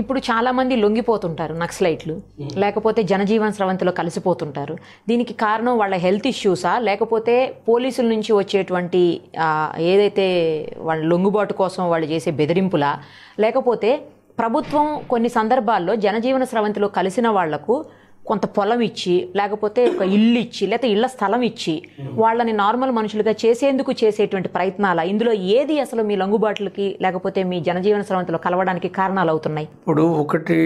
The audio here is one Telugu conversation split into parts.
ఇప్పుడు చాలామంది లొంగిపోతుంటారు నక్సలైట్లు hmm. లేకపోతే జనజీవన స్రవంతిలో కలిసిపోతుంటారు దీనికి కారణం వాళ్ళ హెల్త్ ఇష్యూసా లేకపోతే పోలీసుల నుంచి వచ్చేటువంటి ఏదైతే వాళ్ళ లొంగుబాటు కోసం వాళ్ళు చేసే బెదిరింపులా లేకపోతే ప్రభుత్వం కొన్ని సందర్భాల్లో జనజీవన స్రవంతిలో కలిసిన వాళ్లకు కొంత పొలం ఇచ్చి లేకపోతే ఒక ఇల్లు ఇచ్చి లేకపోతే ఇళ్ల స్థలం ఇచ్చి వాళ్ళని నార్మల్ మనుషులుగా చేసేందుకు చేసేటువంటి ప్రయత్నాల ఇందులో ఏది అసలు మీ లొంగుబాట్లకి లేకపోతే మీ జనజీవన స్రవంతిలో కలవడానికి కారణాలు అవుతున్నాయి ఇప్పుడు ఒకటి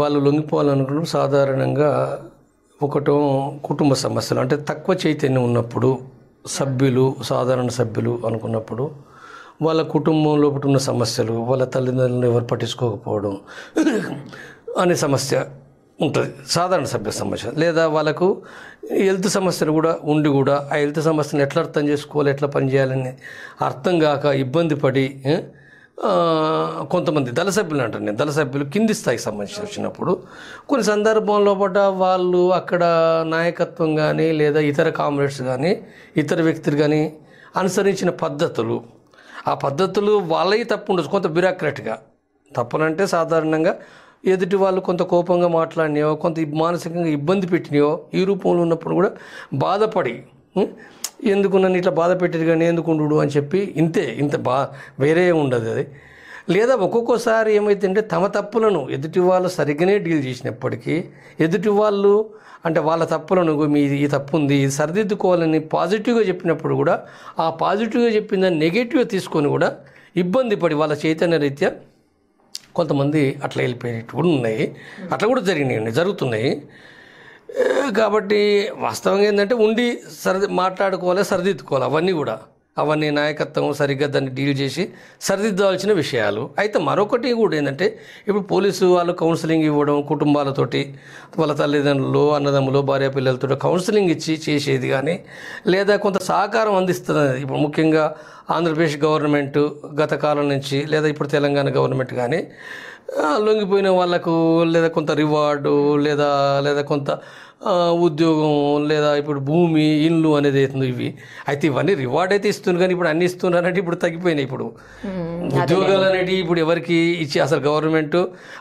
వాళ్ళు లొంగిపోవాలనుకున్నప్పుడు సాధారణంగా ఒకటో కుటుంబ సమస్యలు అంటే తక్కువ చైతన్యం ఉన్నప్పుడు సభ్యులు సాధారణ సభ్యులు అనుకున్నప్పుడు వాళ్ళ కుటుంబంలో ఉన్న సమస్యలు వాళ్ళ తల్లిదండ్రులను ఎవరు పట్టించుకోకపోవడం అనే సమస్య ఉంటుంది సాధారణ సభ్య సమస్య లేదా వాళ్ళకు హెల్త్ సమస్యలు కూడా ఉండి కూడా ఆ హెల్త్ సమస్యను ఎట్లా అర్థం చేసుకోవాలి ఎట్లా పనిచేయాలని అర్థం కాక ఇబ్బంది పడి కొంతమంది దళ సభ్యులు అంటారు నేను దళ సభ్యులు కింది స్థాయికి సంబంధించి వచ్చినప్పుడు కొన్ని సందర్భంలో పడ్డ వాళ్ళు అక్కడ నాయకత్వం కానీ లేదా ఇతర కామ్రేడ్స్ కానీ ఇతర వ్యక్తులు కానీ అనుసరించిన పద్ధతులు ఆ పద్ధతులు వాళ్ళవి తప్పు ఉండొచ్చు కొంత బ్యూరోక్రాట్గా తప్పులంటే సాధారణంగా ఎదుటి వాళ్ళు కొంత కోపంగా మాట్లాడినాయో కొంత మానసికంగా ఇబ్బంది పెట్టినాయో ఈ రూపంలో ఉన్నప్పుడు కూడా బాధపడి ఎందుకు నన్ను ఇట్లా బాధ పెట్టారు కానీ ఎందుకు ఉండు అని చెప్పి ఇంతే ఇంత బా వేరే ఉండదు అది లేదా ఒక్కొక్కసారి ఏమైతుందంటే తమ తప్పులను ఎదుటి వాళ్ళు సరిగ్గానే డీల్ చేసినప్పటికీ ఎదుటి వాళ్ళు అంటే వాళ్ళ తప్పులను మీ ఈ తప్పు ఉంది ఇది సరిదిద్దుకోవాలని పాజిటివ్గా చెప్పినప్పుడు కూడా ఆ పాజిటివ్గా చెప్పిన నెగిటివ్గా తీసుకొని కూడా ఇబ్బంది పడి వాళ్ళ చైతన్య రీత్యా కొంతమంది అట్లా కూడా ఉన్నాయి అట్లా కూడా జరిగినాయండి జరుగుతున్నాయి కాబట్టి వాస్తవంగా ఏంటంటే ఉండి సర్ది మాట్లాడుకోవాలి సరిదిద్దుకోవాలి అవన్నీ కూడా అవన్నీ నాయకత్వం సరిగ్గా దాన్ని డీల్ చేసి సరిదిద్దాల్సిన విషయాలు అయితే మరొకటి కూడా ఏంటంటే ఇప్పుడు పోలీసు వాళ్ళు కౌన్సిలింగ్ ఇవ్వడం కుటుంబాలతోటి వాళ్ళ తల్లిదండ్రులు అన్నదమ్ములు భార్య పిల్లలతో కౌన్సిలింగ్ ఇచ్చి చేసేది కానీ లేదా కొంత సహకారం అందిస్తుంది ఇప్పుడు ముఖ్యంగా ఆంధ్రప్రదేశ్ గవర్నమెంట్ గత కాలం నుంచి లేదా ఇప్పుడు తెలంగాణ గవర్నమెంట్ కానీ లొంగిపోయిన వాళ్ళకు లేదా కొంత రివార్డు లేదా లేదా కొంత ఉద్యోగం లేదా ఇప్పుడు భూమి ఇండ్లు అనేది అవుతుంది ఇవి అయితే ఇవన్నీ రివార్డ్ అయితే ఇస్తుంది కానీ ఇప్పుడు అన్ని ఇస్తున్నారంటే ఇప్పుడు తగ్గిపోయినాయి ఇప్పుడు ఉద్యోగాలు అనేటివి ఇప్పుడు ఎవరికి ఇచ్చి అసలు గవర్నమెంట్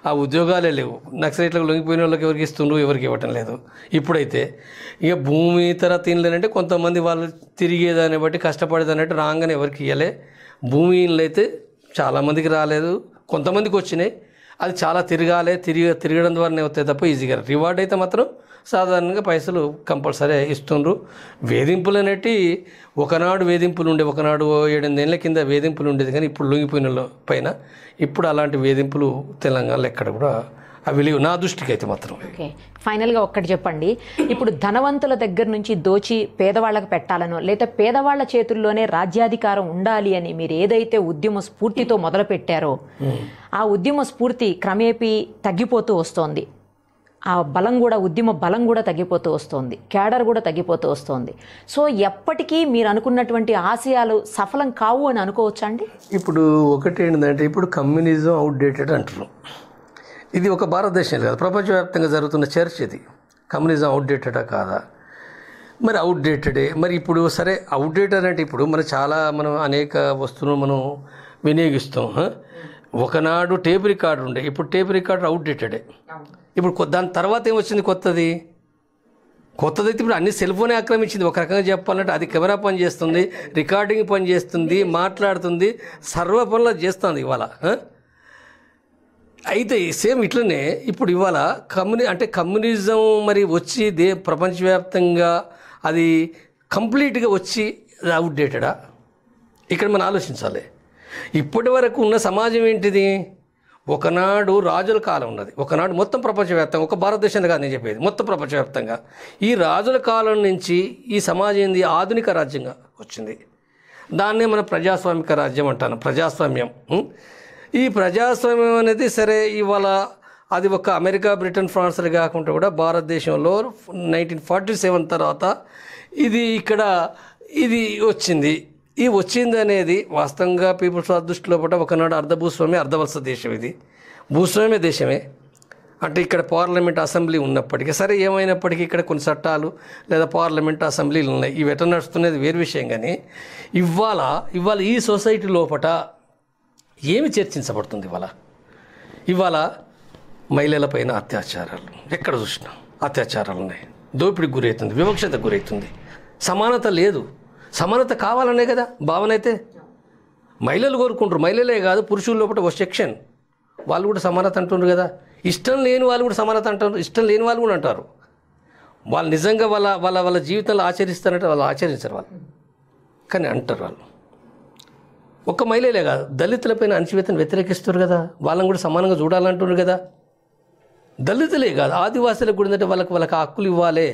ఆ ఉద్యోగాలే లేవు నక్సలైట్లకు లొంగిపోయిన వాళ్ళకి ఎవరికి ఇస్తుండ్రు ఎవరికి ఇవ్వటం లేదు ఇప్పుడైతే ఇక భూమి తర్వాత ఇండ్లు కొంతమంది వాళ్ళు తిరిగేదాన్ని బట్టి కష్టపడేదాన్ని రాగానే ఎవరికి ఇవ్వలే భూమి ఇండ్లు అయితే చాలామందికి రాలేదు కొంతమందికి వచ్చినాయి అది చాలా తిరగాలి తిరిగి తిరగడం ద్వారానే వస్తాయి తప్ప ఈజీగా రివార్డ్ అయితే మాత్రం సాధారణంగా పైసలు కంపల్సరీ ఇస్తుండ్రు వేధింపులు అనేటి ఒకనాడు వేధింపులు ఉండే ఒకనాడు ఏడెనిమిదేళ్ళ కింద వేధింపులు ఉండేది కానీ ఇప్పుడు లొంగిపోయిన పైన ఇప్పుడు అలాంటి వేధింపులు తెలంగాణలో ఎక్కడ కూడా అవి లేవు నా దృష్టికి అయితే మాత్రం ఓకే ఫైనల్గా ఒక్కటి చెప్పండి ఇప్పుడు ధనవంతుల దగ్గర నుంచి దోచి పేదవాళ్ళకు పెట్టాలనో లేదా పేదవాళ్ళ చేతుల్లోనే రాజ్యాధికారం ఉండాలి అని మీరు ఏదైతే ఉద్యమ స్ఫూర్తితో మొదలుపెట్టారో ఆ ఉద్యమ స్ఫూర్తి క్రమేపీ తగ్గిపోతూ వస్తోంది ఆ బలం కూడా ఉద్యమ బలం కూడా తగ్గిపోతూ వస్తుంది క్యాడర్ కూడా తగ్గిపోతూ వస్తుంది సో ఎప్పటికీ మీరు అనుకున్నటువంటి ఆశయాలు సఫలం కావు అని అనుకోవచ్చా అండి ఇప్పుడు ఒకటి ఏంటంటే ఇప్పుడు కమ్యూనిజం అవుట్డేటెడ్ అంటారు ఇది ఒక భారతదేశం కాదు ప్రపంచవ్యాప్తంగా జరుగుతున్న చర్చ ఇది కమ్యూనిజం అవుట్డేటెడా కాదా మరి అవుట్డేటెడే మరి ఇప్పుడు సరే అవుట్డేటెడ్ అంటే ఇప్పుడు మనం చాలా మనం అనేక వస్తువులు మనం వినియోగిస్తాం ఒకనాడు టేప్ రికార్డు ఉండే ఇప్పుడు టేప్ రికార్డు అవుట్డేటెడే ఇప్పుడు దాని తర్వాత ఏమొచ్చింది కొత్తది కొత్తది అయితే ఇప్పుడు అన్ని సెల్ ఫోనే ఆక్రమించింది ఒక రకంగా చెప్పాలంటే అది కెమెరా పని చేస్తుంది రికార్డింగ్ పని చేస్తుంది మాట్లాడుతుంది సర్వ పనులు చేస్తుంది ఇవాళ అయితే సేమ్ ఇట్లనే ఇప్పుడు ఇవాళ కమ్యూని అంటే కమ్యూనిజం మరి వచ్చి దే ప్రపంచవ్యాప్తంగా అది కంప్లీట్గా వచ్చి అవుట్డేటెడా ఇక్కడ మనం ఆలోచించాలి ఇప్పటి వరకు ఉన్న సమాజం ఏంటిది ఒకనాడు రాజుల కాలం ఉన్నది ఒకనాడు మొత్తం ప్రపంచవ్యాప్తంగా ఒక భారతదేశం కాదు నేను చెప్పేది మొత్తం ప్రపంచవ్యాప్తంగా ఈ రాజుల కాలం నుంచి ఈ సమాజం ఏంది ఆధునిక రాజ్యంగా వచ్చింది దాన్నే మనం ప్రజాస్వామిక రాజ్యం అంటాను ప్రజాస్వామ్యం ఈ ప్రజాస్వామ్యం అనేది సరే ఇవాళ అది ఒక అమెరికా బ్రిటన్ ఫ్రాన్స్లు కాకుండా కూడా భారతదేశంలో నైన్టీన్ ఫార్టీ సెవెన్ తర్వాత ఇది ఇక్కడ ఇది వచ్చింది ఈ వచ్చింది అనేది వాస్తవంగా పీపుల్స్ అదృష్టిలో పట్ట ఒకనాడు అర్ధ భూస్వామి అర్ధవలస దేశం ఇది భూస్వామ్య దేశమే అంటే ఇక్కడ పార్లమెంట్ అసెంబ్లీ ఉన్నప్పటికీ సరే ఏమైనప్పటికీ ఇక్కడ కొన్ని చట్టాలు లేదా పార్లమెంట్ అసెంబ్లీలు ఉన్నాయి ఇవి ఎట నడుస్తున్నది వేరు విషయం కానీ ఇవాళ ఇవాళ ఈ సొసైటీ లోపట ఏమి చర్చించబడుతుంది ఇవాళ ఇవాళ మహిళలపైన అత్యాచారాలు ఎక్కడ చూసినా అత్యాచారాలు ఉన్నాయి దోపిడికి గురవుతుంది వివక్షత గురవుతుంది సమానత లేదు సమానత కావాలనే కదా భావన అయితే మహిళలు కోరుకుంటారు మహిళలే కాదు పురుషుల లోపల ఒక సెక్షన్ వాళ్ళు కూడా సమానత అంటున్నారు కదా ఇష్టం లేని వాళ్ళు కూడా సమానత అంటారు ఇష్టం లేని వాళ్ళు కూడా అంటారు వాళ్ళు నిజంగా వాళ్ళ వాళ్ళ వాళ్ళ జీవితంలో ఆచరిస్తారంటే వాళ్ళు ఆచరించరు వాళ్ళు కానీ అంటారు వాళ్ళు ఒక్క మహిళలే కాదు దళితులపైన అంచివేతను వ్యతిరేకిస్తారు కదా వాళ్ళని కూడా సమానంగా చూడాలంటున్నారు కదా దళితులే కాదు ఆదివాసులకు కూడా ఏంటంటే వాళ్ళకి వాళ్ళకి హక్కులు ఇవ్వాలి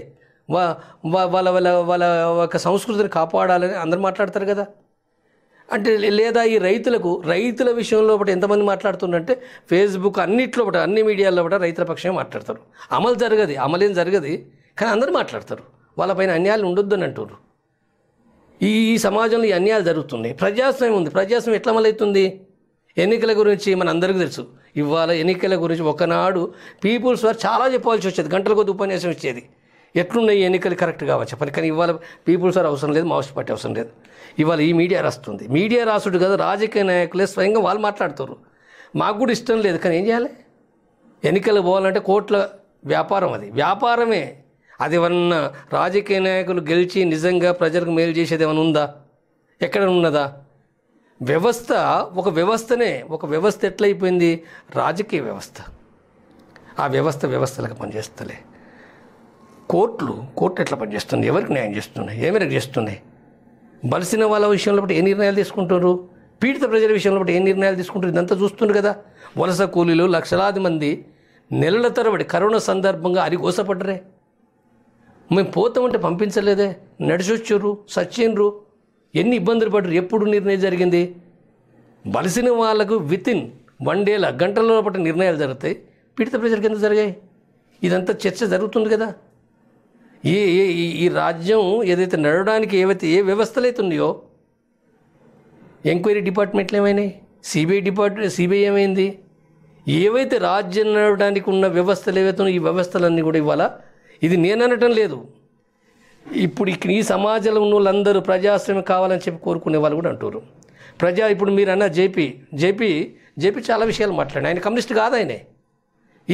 వా వాళ్ళ వాళ్ళ వాళ్ళ యొక్క సంస్కృతిని కాపాడాలని అందరూ మాట్లాడతారు కదా అంటే లేదా ఈ రైతులకు రైతుల విషయంలో ఒకటి ఎంతమంది మాట్లాడుతుందంటే ఫేస్బుక్ అన్నిట్లో ఒకటి అన్ని మీడియాల్లో కూడా రైతుల పక్షమే మాట్లాడతారు అమలు జరగదు అమలేం జరగదు కానీ అందరూ మాట్లాడతారు వాళ్ళపైన అన్యాయాలు ఉండొద్దని అంటారు ఈ సమాజంలో ఈ అన్యాయాలు జరుగుతున్నాయి ప్రజాస్వామ్యం ఉంది ప్రజాస్వామ్యం ఎట్లా అమలవుతుంది ఎన్నికల గురించి మన అందరికీ తెలుసు ఇవాళ ఎన్నికల గురించి ఒకనాడు పీపుల్స్ వారు చాలా చెప్పాల్సి వచ్చేది గంటల కొద్ది ఉపన్యాసం ఇచ్చేది ఎట్లున్నాయి ఎన్నికలు కరెక్ట్ కావచ్చు చెప్పండి కానీ ఇవాళ పీపుల్స్ ఆర్ అవసరం లేదు మావోస్ట్ పార్టీ అవసరం లేదు ఇవాళ ఈ మీడియా రాస్తుంది మీడియా రాసుడు కదా రాజకీయ నాయకులే స్వయంగా వాళ్ళు మాట్లాడుతారు మాకు కూడా ఇష్టం లేదు కానీ ఏం చేయాలి ఎన్నికలు పోవాలంటే కోట్ల వ్యాపారం అది వ్యాపారమే అది ఏమన్నా రాజకీయ నాయకులు గెలిచి నిజంగా ప్రజలకు మేలు చేసేది ఏమైనా ఉందా ఎక్కడ ఉన్నదా వ్యవస్థ ఒక వ్యవస్థనే ఒక వ్యవస్థ ఎట్లయిపోయింది రాజకీయ వ్యవస్థ ఆ వ్యవస్థ వ్యవస్థలకు పనిచేస్తలే కోర్టులు కోర్టు ఎట్లా పనిచేస్తుంది ఎవరికి న్యాయం చేస్తున్నాయి ఏమి మేరకు చేస్తున్నాయి బలిసిన వాళ్ళ విషయంలో బట్టి ఏ నిర్ణయాలు తీసుకుంటారు పీడిత ప్రజల విషయంలో బట్టి ఏ నిర్ణయాలు తీసుకుంటారు ఇదంతా చూస్తుండ్రు కదా వలస కూలీలు లక్షలాది మంది నెలల తరబడి కరోనా సందర్భంగా కోసపడ్డరే మేము పోతామంటే పంపించలేదే నడిచొచ్చురు సచ్చిండ్రు ఎన్ని ఇబ్బందులు పడ్డరు ఎప్పుడు నిర్ణయం జరిగింది బలిసిన వాళ్ళకు వితిన్ వన్ డేల గంటల లోపల నిర్ణయాలు జరుగుతాయి పీడిత ప్రజలకు ఎందుకు జరిగాయి ఇదంతా చర్చ జరుగుతుంది కదా ఈ ఈ రాజ్యం ఏదైతే నడవడానికి ఏవైతే ఏ వ్యవస్థలు అయితే ఉన్నాయో ఎంక్వైరీ డిపార్ట్మెంట్లు ఏమైనాయి సిబిఐ డిపార్ట్మెంట్ సిబిఐ ఏమైంది ఏవైతే రాజ్యం నడవడానికి ఉన్న వ్యవస్థలు ఏవైతే ఈ వ్యవస్థలన్నీ కూడా ఇవాళ ఇది నేననటం లేదు ఇప్పుడు ఇక్కడ ఈ సమాజంలో ఉన్న వాళ్ళందరూ ప్రజాశ్రమం కావాలని చెప్పి కోరుకునే వాళ్ళు కూడా అంటారు ప్రజా ఇప్పుడు మీరు అన్న జేపీ జేపీ జేపీ చాలా విషయాలు మాట్లాడి ఆయన కమ్యూనిస్ట్ కాదు ఆయనే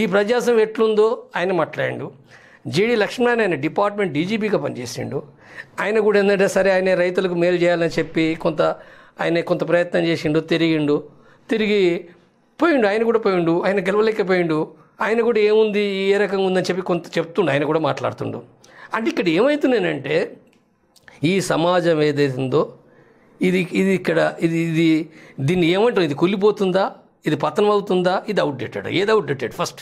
ఈ ప్రజాశ్రమం ఎట్లుందో ఆయన మాట్లాడాడు జీడి లక్ష్మణ్ ఆయన డిపార్ట్మెంట్ డీజీపీగా పనిచేసిండు ఆయన కూడా ఏంటంటే సరే ఆయన రైతులకు మేలు చేయాలని చెప్పి కొంత ఆయన కొంత ప్రయత్నం చేసిండు తిరిగిండు తిరిగి పోయిండు ఆయన కూడా పోయిండు ఆయన గెలవలేకపోయిండు ఆయన కూడా ఏముంది ఏ రకంగా ఉందని చెప్పి కొంత చెప్తుండు ఆయన కూడా మాట్లాడుతుండు అంటే ఇక్కడ ఏమవుతున్నానంటే ఈ సమాజం ఏదైతుందో ఇది ఇది ఇక్కడ ఇది ఇది దీన్ని ఏమంటారు ఇది కుళ్ళిపోతుందా ఇది పతనం అవుతుందా ఇది అవుట్డేటెడ్ ఏది అవుట్డేటెడ్ ఫస్ట్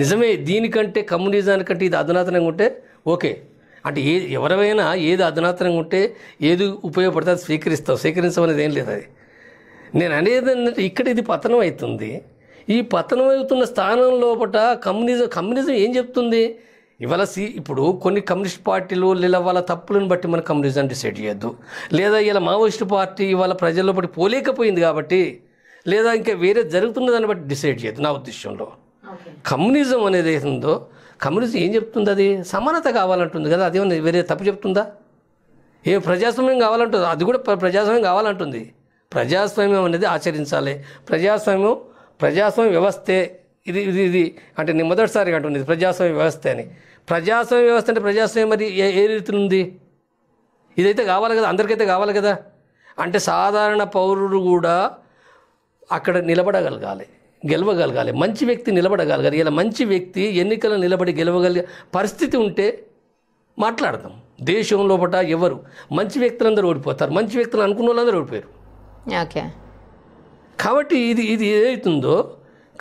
నిజమే దీనికంటే కమ్యూనిజానికంటే ఇది అధునాతనంగా ఉంటే ఓకే అంటే ఏ ఎవరైనా ఏది అధునాతనంగా ఉంటే ఏది ఉపయోగపడితే అది స్వీకరిస్తాం స్వీకరించమనేది ఏం లేదు అది నేను అనేది ఏంటంటే ఇక్కడ ఇది పతనం అవుతుంది ఈ పతనం అవుతున్న స్థానం లోపల కమ్యూనిజం కమ్యూనిజం ఏం చెప్తుంది ఇవాళ సి ఇప్పుడు కొన్ని కమ్యూనిస్ట్ పార్టీలు లేదా వాళ్ళ తప్పులను బట్టి మనం కమ్యూనిజం డిసైడ్ చేయొద్దు లేదా ఇలా మావోయిస్ట్ పార్టీ ఇవాళ ప్రజల్లో పోలేకపోయింది కాబట్టి లేదా ఇంకా వేరే జరుగుతున్న దాన్ని బట్టి డిసైడ్ చేయొద్దు నా ఉద్దేశంలో కమ్యూనిజం అనేది ఉందో కమ్యూనిజం ఏం చెప్తుంది అది సమానత కావాలంటుంది కదా అదేమన్నా వేరే తప్పు చెప్తుందా ఏ ప్రజాస్వామ్యం కావాలంటుంది అది కూడా ప్రజాస్వామ్యం కావాలంటుంది ప్రజాస్వామ్యం అనేది ఆచరించాలి ప్రజాస్వామ్యం ప్రజాస్వామ్య వ్యవస్థే ఇది ఇది ఇది అంటే నేను మొదటిసారిగా అంటుంది ప్రజాస్వామ్య వ్యవస్థ అని ప్రజాస్వామ్య వ్యవస్థ అంటే ప్రజాస్వామ్యం మరి ఏ ఏ ఉంది ఇదైతే కావాలి కదా అందరికైతే కావాలి కదా అంటే సాధారణ పౌరుడు కూడా అక్కడ నిలబడగలగాలి గెలవగలగాలి మంచి వ్యక్తి నిలబడగలగాలి ఇలా మంచి వ్యక్తి ఎన్నికల నిలబడి గెలవగలిగే పరిస్థితి ఉంటే మాట్లాడదాం దేశం లోపల ఎవరు మంచి వ్యక్తులందరూ ఓడిపోతారు మంచి వ్యక్తులు అనుకున్న వాళ్ళందరూ ఓడిపోయారు ఓకే కాబట్టి ఇది ఇది ఏదైతుందో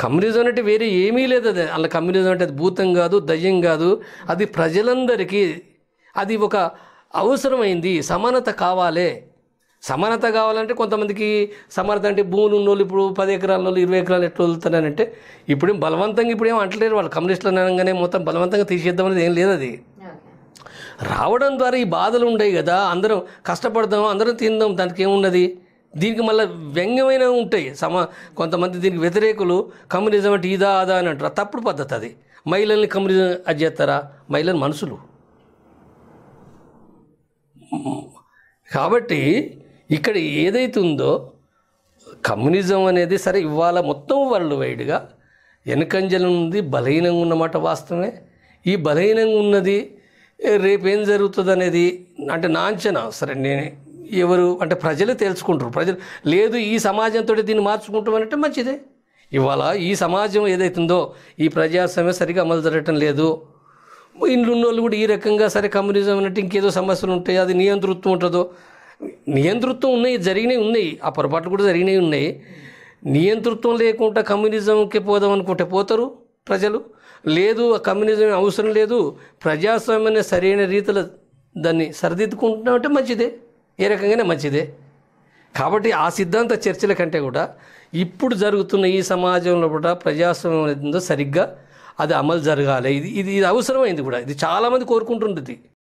కమ్యూనిజం అంటే వేరే ఏమీ లేదు అది అలా కమ్యూనిజం అంటే అది భూతం కాదు దయ్యం కాదు అది ప్రజలందరికీ అది ఒక అవసరమైంది సమానత కావాలి సమానత కావాలంటే కొంతమందికి సమానత అంటే భూములు ఉన్నోళ్ళు ఇప్పుడు పది ఎకరాల ఇరవై ఎకరాలు ఎట్లా వదులుతున్నారంటే ఇప్పుడేం బలవంతంగా ఇప్పుడేం అంటలేరు వాళ్ళు కమ్యూనిస్టులు అనగానే మొత్తం బలవంతంగా తీసేద్దాం అనేది ఏం లేదు అది రావడం ద్వారా ఈ బాధలు ఉండయి కదా అందరం కష్టపడదాం అందరం తిందాం దానికి ఏమున్నది దీనికి మళ్ళీ వ్యంగ్యమైన ఉంటాయి సమ కొంతమంది దీనికి వ్యతిరేకులు కమ్యూనిజం అంటే ఇదా అదా అని అంటారు తప్పుడు పద్ధతి అది మహిళల్ని కమ్యూనిజం అది చేస్తారా మహిళలు మనుషులు కాబట్టి ఇక్కడ ఏదైతే ఉందో కమ్యూనిజం అనేది సరే ఇవాళ మొత్తం వరల్డ్ వైడ్గా వెనకంజలు ఉంది బలహీనంగా ఉన్నమాట వాస్తవమే ఈ బలహీనంగా ఉన్నది రేపేం జరుగుతుంది అనేది అంటే నా అంచనా సరే నేను ఎవరు అంటే ప్రజలు తెలుసుకుంటారు ప్రజలు లేదు ఈ సమాజంతో దీన్ని మార్చుకుంటాం అంటే మంచిదే ఇవాళ ఈ సమాజం ఏదైతుందో ఈ ప్రజాస్వామ్యం సరిగా అమలు జరగటం లేదు ఇండ్లు వాళ్ళు కూడా ఈ రకంగా సరే కమ్యూనిజం అన్నట్టు ఇంకేదో సమస్యలు ఉంటాయి అది నియంతృత్వం ఉంటుందో నియంతృత్వం ఉన్నాయి జరిగినవి ఉన్నాయి ఆ పొరపాట్లు కూడా జరిగినవి ఉన్నాయి నియంతృత్వం లేకుండా కమ్యూనిజంకి పోదాం అనుకుంటే పోతారు ప్రజలు లేదు కమ్యూనిజం అవసరం లేదు ప్రజాస్వామ్యాన్ని సరైన రీతిలో దాన్ని అంటే మంచిదే ఏ రకంగానే మంచిదే కాబట్టి ఆ సిద్ధాంత చర్చల కంటే కూడా ఇప్పుడు జరుగుతున్న ఈ సమాజంలో కూడా ప్రజాస్వామ్యం సరిగ్గా అది అమలు జరగాలి ఇది ఇది ఇది అవసరమైంది కూడా ఇది చాలామంది కోరుకుంటుంది